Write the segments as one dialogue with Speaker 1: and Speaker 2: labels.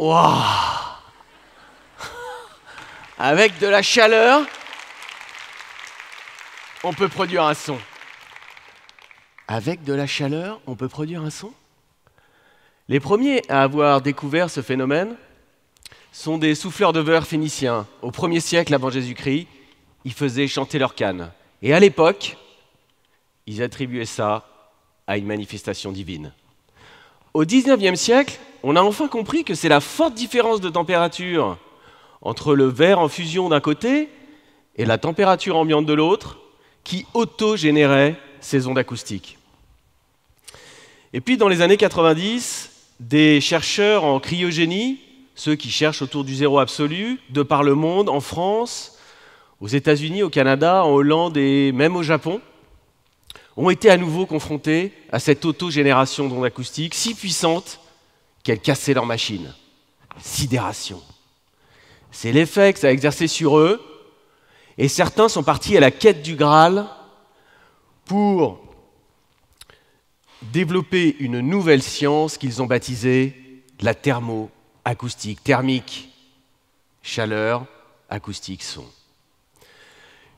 Speaker 1: Waouh Avec de la chaleur, on peut produire un son. Avec de la chaleur, on peut produire un son Les premiers à avoir découvert ce phénomène sont des souffleurs de verre phéniciens. Au 1er siècle avant Jésus-Christ, ils faisaient chanter leurs cannes. Et à l'époque, ils attribuaient ça à une manifestation divine. Au 19e siècle, on a enfin compris que c'est la forte différence de température entre le verre en fusion d'un côté et la température ambiante de l'autre qui auto-générait ces ondes acoustiques. Et puis dans les années 90, des chercheurs en cryogénie, ceux qui cherchent autour du zéro absolu, de par le monde, en France, aux États-Unis, au Canada, en Hollande et même au Japon, ont été à nouveau confrontés à cette autogénération d'ondes acoustiques si puissante qu'elles cassaient leurs machines. Sidération. C'est l'effet que ça a exercé sur eux, et certains sont partis à la quête du Graal pour développer une nouvelle science qu'ils ont baptisée la thermoacoustique, thermique, chaleur, acoustique, son.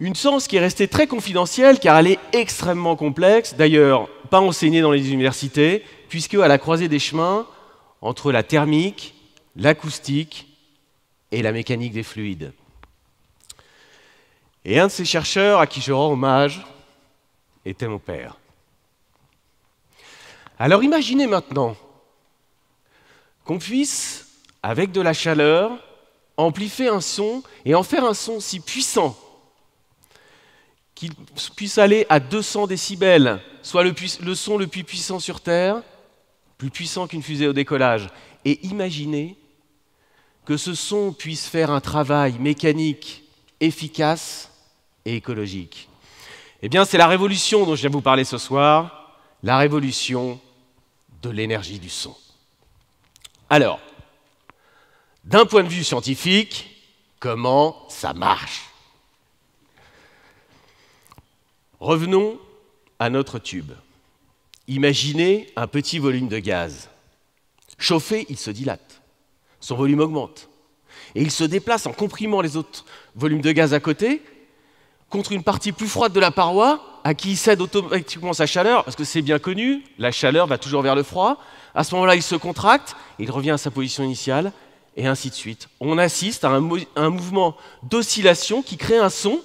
Speaker 1: Une science qui est restée très confidentielle car elle est extrêmement complexe, d'ailleurs pas enseignée dans les universités, puisque a croisé des chemins entre la thermique, l'acoustique et la mécanique des fluides. Et un de ces chercheurs à qui je rends hommage était mon père. Alors imaginez maintenant qu'on puisse, avec de la chaleur, amplifier un son et en faire un son si puissant qu'il puisse aller à 200 décibels, soit le, son le plus puissant sur Terre, plus puissant qu'une fusée au décollage. Et imaginez que ce son puisse faire un travail mécanique efficace et écologique. Eh bien, c'est la révolution dont je viens vous parler ce soir, la révolution de l'énergie du son. Alors, d'un point de vue scientifique, comment ça marche Revenons à notre tube. Imaginez un petit volume de gaz. Chauffé, il se dilate. Son volume augmente. Et il se déplace en comprimant les autres volumes de gaz à côté contre une partie plus froide de la paroi à qui il cède automatiquement sa chaleur, parce que c'est bien connu, la chaleur va toujours vers le froid. À ce moment-là, il se contracte, il revient à sa position initiale, et ainsi de suite. On assiste à un, mouvement d'oscillation qui crée un son,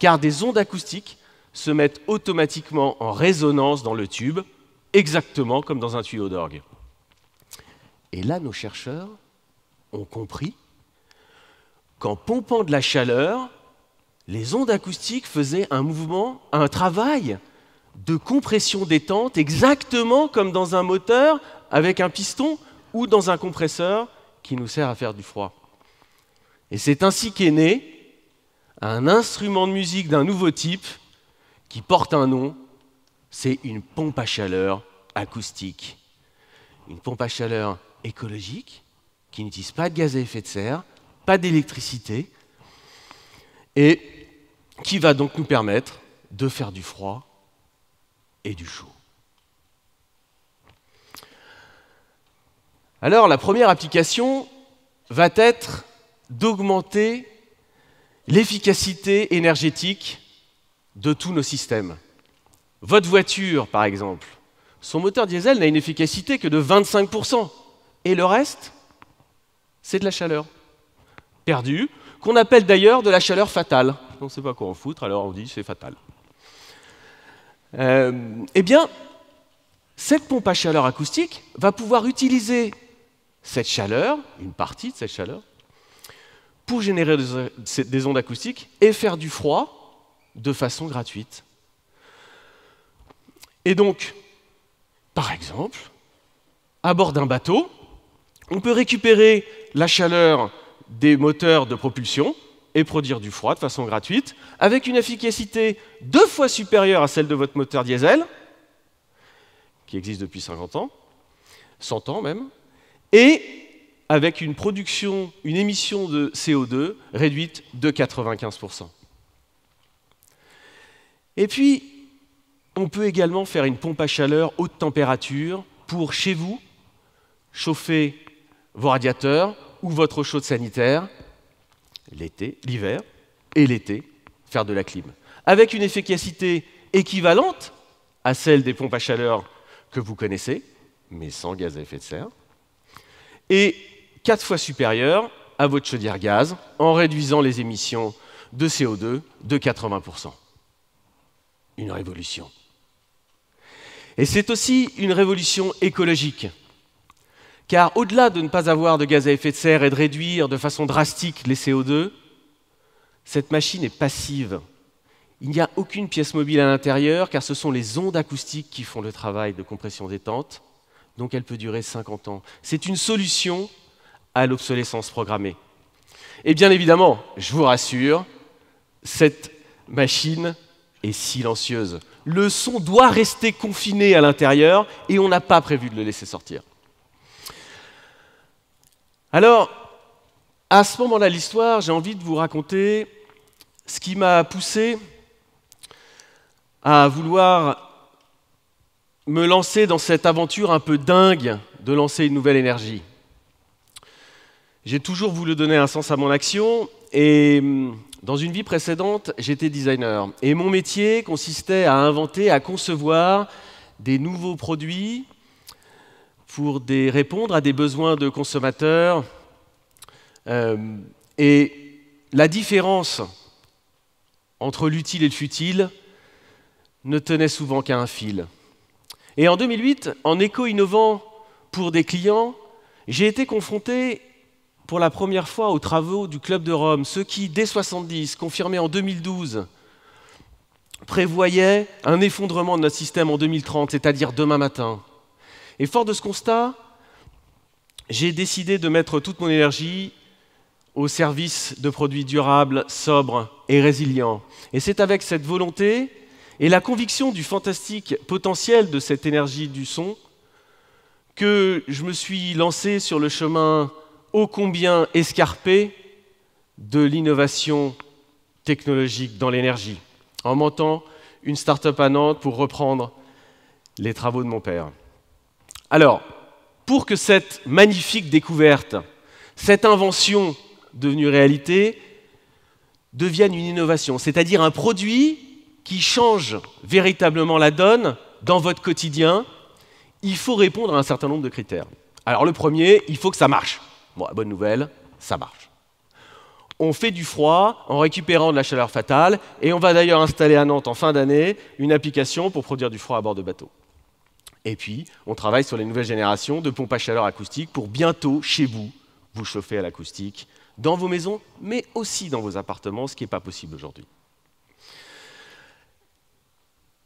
Speaker 1: car des ondes acoustiques se mettent automatiquement en résonance dans le tube, exactement comme dans un tuyau d'orgue. Et là, nos chercheurs ont compris qu'en pompant de la chaleur, les ondes acoustiques faisaient un mouvement, un travail de compression détente, exactement comme dans un moteur avec un piston ou dans un compresseur qui nous sert à faire du froid. Et c'est ainsi qu'est né un instrument de musique d'un nouveau type qui porte un nom, c'est une pompe à chaleur acoustique. Une pompe à chaleur écologique, qui n'utilise pas de gaz à effet de serre, pas d'électricité, et qui va donc nous permettre de faire du froid et du chaud. Alors la première application va être d'augmenter l'efficacité énergétique de tous nos systèmes. Votre voiture, par exemple, son moteur diesel n'a une efficacité que de 25%. Et le reste, c'est de la chaleur perdue, qu'on appelle d'ailleurs de la chaleur fatale. On ne sait pas quoi en foutre, alors on dit c'est fatal. Euh, eh bien, cette pompe à chaleur acoustique va pouvoir utiliser cette chaleur, une partie de cette chaleur, pour générer des ondes acoustiques et faire du froid de façon gratuite. Et donc, par exemple, à bord d'un bateau, on peut récupérer la chaleur des moteurs de propulsion et produire du froid de façon gratuite, avec une efficacité deux fois supérieure à celle de votre moteur diesel, qui existe depuis 50 ans, 100 ans même, et avec une production, une émission de CO2 réduite de 95%. Et puis, on peut également faire une pompe à chaleur haute température pour, chez vous, chauffer vos radiateurs ou votre chaude sanitaire, l'été, l'hiver et l'été, faire de la clim. Avec une efficacité équivalente à celle des pompes à chaleur que vous connaissez, mais sans gaz à effet de serre, et quatre fois supérieure à votre chaudière gaz en réduisant les émissions de CO2 de 80% une révolution. Et c'est aussi une révolution écologique. Car au-delà de ne pas avoir de gaz à effet de serre et de réduire de façon drastique les CO2, cette machine est passive. Il n'y a aucune pièce mobile à l'intérieur car ce sont les ondes acoustiques qui font le travail de compression détente, donc elle peut durer 50 ans. C'est une solution à l'obsolescence programmée. Et bien évidemment, je vous rassure, cette machine et silencieuse. Le son doit rester confiné à l'intérieur et on n'a pas prévu de le laisser sortir. Alors, à ce moment-là l'histoire, j'ai envie de vous raconter ce qui m'a poussé à vouloir me lancer dans cette aventure un peu dingue de lancer une nouvelle énergie. J'ai toujours voulu donner un sens à mon action et hum, dans une vie précédente, j'étais designer et mon métier consistait à inventer, à concevoir des nouveaux produits pour répondre à des besoins de consommateurs. Euh, et la différence entre l'utile et le futile ne tenait souvent qu'à un fil. Et en 2008, en éco-innovant pour des clients, j'ai été confronté pour la première fois aux travaux du Club de Rome, ce qui, dès 70, confirmé en 2012, prévoyait un effondrement de notre système en 2030, c'est-à-dire demain matin. Et fort de ce constat, j'ai décidé de mettre toute mon énergie au service de produits durables, sobres et résilients. Et c'est avec cette volonté et la conviction du fantastique potentiel de cette énergie du son que je me suis lancé sur le chemin ô combien escarpé de l'innovation technologique dans l'énergie, en montant une start-up à Nantes pour reprendre les travaux de mon père. Alors, pour que cette magnifique découverte, cette invention devenue réalité, devienne une innovation, c'est-à-dire un produit qui change véritablement la donne dans votre quotidien, il faut répondre à un certain nombre de critères. Alors le premier, il faut que ça marche bonne nouvelle, ça marche. On fait du froid en récupérant de la chaleur fatale, et on va d'ailleurs installer à Nantes en fin d'année une application pour produire du froid à bord de bateau. Et puis, on travaille sur les nouvelles générations de pompes à chaleur acoustique pour bientôt, chez vous, vous chauffer à l'acoustique, dans vos maisons, mais aussi dans vos appartements, ce qui n'est pas possible aujourd'hui.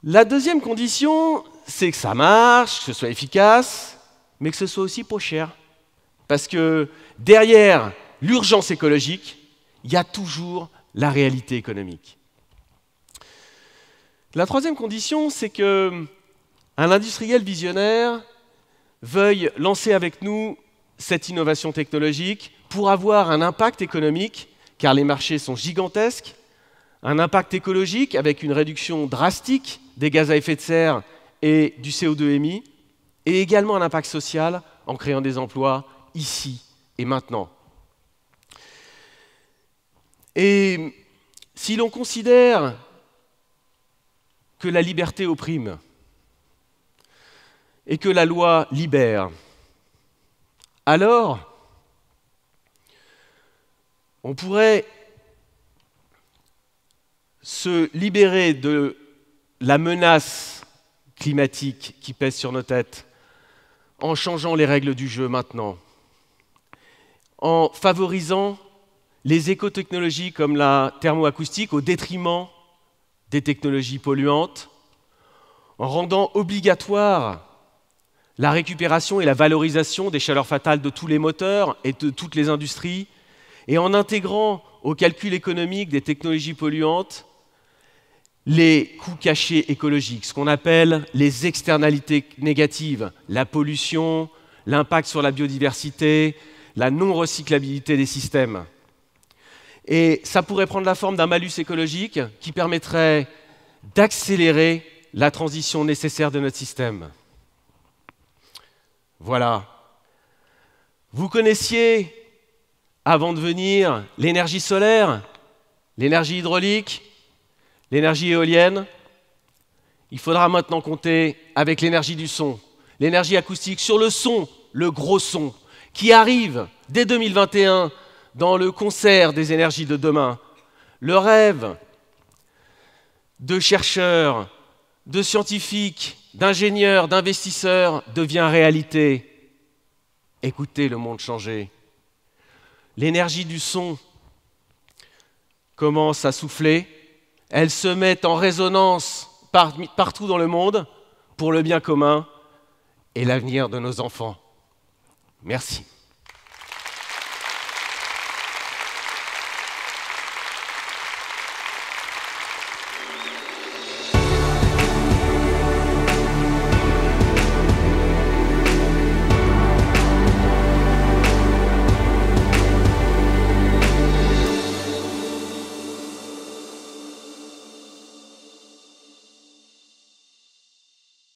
Speaker 1: La deuxième condition, c'est que ça marche, que ce soit efficace, mais que ce soit aussi pas cher. Parce que derrière l'urgence écologique, il y a toujours la réalité économique. La troisième condition, c'est que un industriel visionnaire veuille lancer avec nous cette innovation technologique pour avoir un impact économique, car les marchés sont gigantesques, un impact écologique avec une réduction drastique des gaz à effet de serre et du CO2 émis, et également un impact social en créant des emplois ici et maintenant. Et si l'on considère que la liberté opprime et que la loi libère, alors on pourrait se libérer de la menace climatique qui pèse sur nos têtes en changeant les règles du jeu maintenant en favorisant les écotechnologies comme la thermoacoustique au détriment des technologies polluantes, en rendant obligatoire la récupération et la valorisation des chaleurs fatales de tous les moteurs et de toutes les industries, et en intégrant au calcul économique des technologies polluantes les coûts cachés écologiques, ce qu'on appelle les externalités négatives, la pollution, l'impact sur la biodiversité, la non-recyclabilité des systèmes. Et ça pourrait prendre la forme d'un malus écologique qui permettrait d'accélérer la transition nécessaire de notre système. Voilà. Vous connaissiez, avant de venir, l'énergie solaire, l'énergie hydraulique, l'énergie éolienne. Il faudra maintenant compter avec l'énergie du son, l'énergie acoustique sur le son, le gros son, qui arrive dès 2021 dans le concert des énergies de demain, le rêve de chercheurs, de scientifiques, d'ingénieurs, d'investisseurs devient réalité. Écoutez le monde changer. L'énergie du son commence à souffler. Elle se met en résonance partout dans le monde pour le bien commun et l'avenir de nos enfants. Merci.